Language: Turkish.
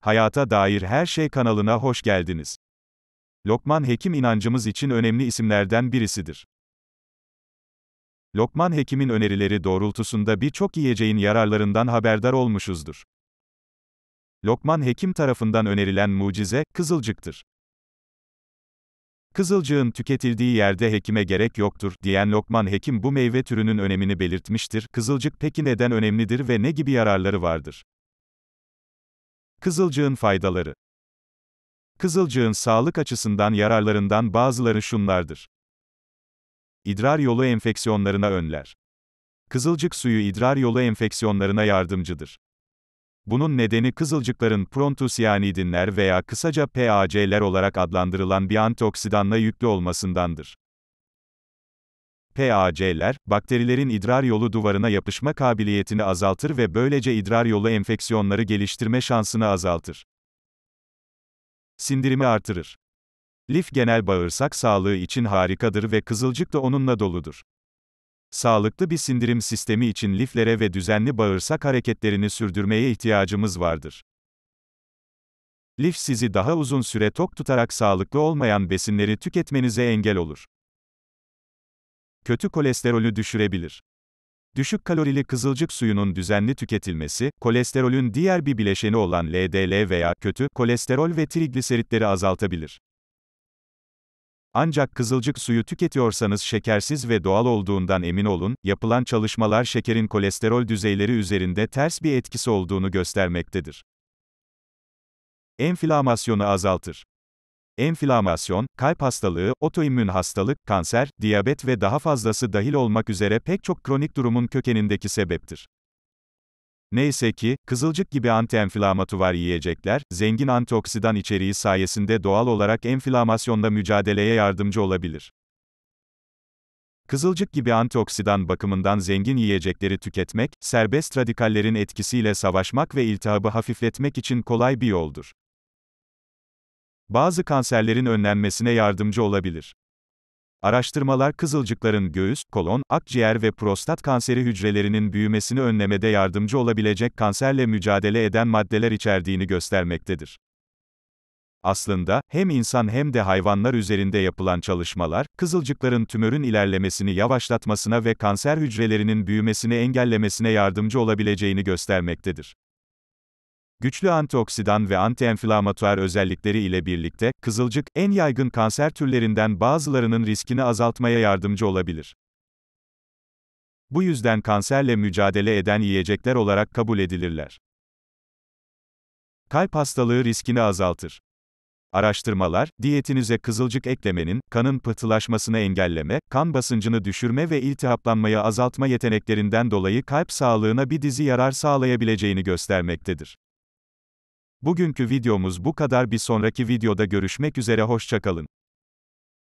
Hayata Dair Her Şey kanalına hoş geldiniz. Lokman Hekim inancımız için önemli isimlerden birisidir. Lokman Hekim'in önerileri doğrultusunda birçok yiyeceğin yararlarından haberdar olmuşuzdur. Lokman Hekim tarafından önerilen mucize, kızılcıktır. Kızılcığın tüketildiği yerde hekime gerek yoktur diyen Lokman Hekim bu meyve türünün önemini belirtmiştir. Kızılcık peki neden önemlidir ve ne gibi yararları vardır? Kızılcığın faydaları. Kızılcığın sağlık açısından yararlarından bazıları şunlardır. İdrar yolu enfeksiyonlarına önler. Kızılcık suyu idrar yolu enfeksiyonlarına yardımcıdır. Bunun nedeni kızılcıkların prontusiyanidinler veya kısaca PAC'ler olarak adlandırılan bir antioksidanla yüklü olmasındandır. PAC'ler, bakterilerin idrar yolu duvarına yapışma kabiliyetini azaltır ve böylece idrar yolu enfeksiyonları geliştirme şansını azaltır. Sindirimi artırır. Lif genel bağırsak sağlığı için harikadır ve kızılcık da onunla doludur. Sağlıklı bir sindirim sistemi için liflere ve düzenli bağırsak hareketlerini sürdürmeye ihtiyacımız vardır. Lif sizi daha uzun süre tok tutarak sağlıklı olmayan besinleri tüketmenize engel olur kötü kolesterolü düşürebilir. Düşük kalorili kızılcık suyunun düzenli tüketilmesi, kolesterolün diğer bir bileşeni olan LDL veya kötü kolesterol ve trigliseritleri azaltabilir. Ancak kızılcık suyu tüketiyorsanız şekersiz ve doğal olduğundan emin olun, yapılan çalışmalar şekerin kolesterol düzeyleri üzerinde ters bir etkisi olduğunu göstermektedir. Enflamasyonu azaltır enflamasyon, kalp hastalığı, otoimmün hastalık, kanser, diyabet ve daha fazlası dahil olmak üzere pek çok kronik durumun kökenindeki sebeptir. Neyse ki, kızılcık gibi antienflamatuvar yiyecekler, zengin antioksidan içeriği sayesinde doğal olarak enflamasyonla mücadeleye yardımcı olabilir. Kızılcık gibi antioksidan bakımından zengin yiyecekleri tüketmek, serbest radikallerin etkisiyle savaşmak ve iltihabı hafifletmek için kolay bir yoldur bazı kanserlerin önlenmesine yardımcı olabilir. Araştırmalar kızılcıkların göğüs, kolon, akciğer ve prostat kanseri hücrelerinin büyümesini önlemede yardımcı olabilecek kanserle mücadele eden maddeler içerdiğini göstermektedir. Aslında, hem insan hem de hayvanlar üzerinde yapılan çalışmalar, kızılcıkların tümörün ilerlemesini yavaşlatmasına ve kanser hücrelerinin büyümesini engellemesine yardımcı olabileceğini göstermektedir. Güçlü antioksidan ve antienflamatuar özellikleri ile birlikte, kızılcık, en yaygın kanser türlerinden bazılarının riskini azaltmaya yardımcı olabilir. Bu yüzden kanserle mücadele eden yiyecekler olarak kabul edilirler. Kalp hastalığı riskini azaltır. Araştırmalar, diyetinize kızılcık eklemenin, kanın pıhtılaşmasını engelleme, kan basıncını düşürme ve iltihaplanmayı azaltma yeteneklerinden dolayı kalp sağlığına bir dizi yarar sağlayabileceğini göstermektedir. Bugünkü videomuz bu kadar bir sonraki videoda görüşmek üzere hoşçakalın.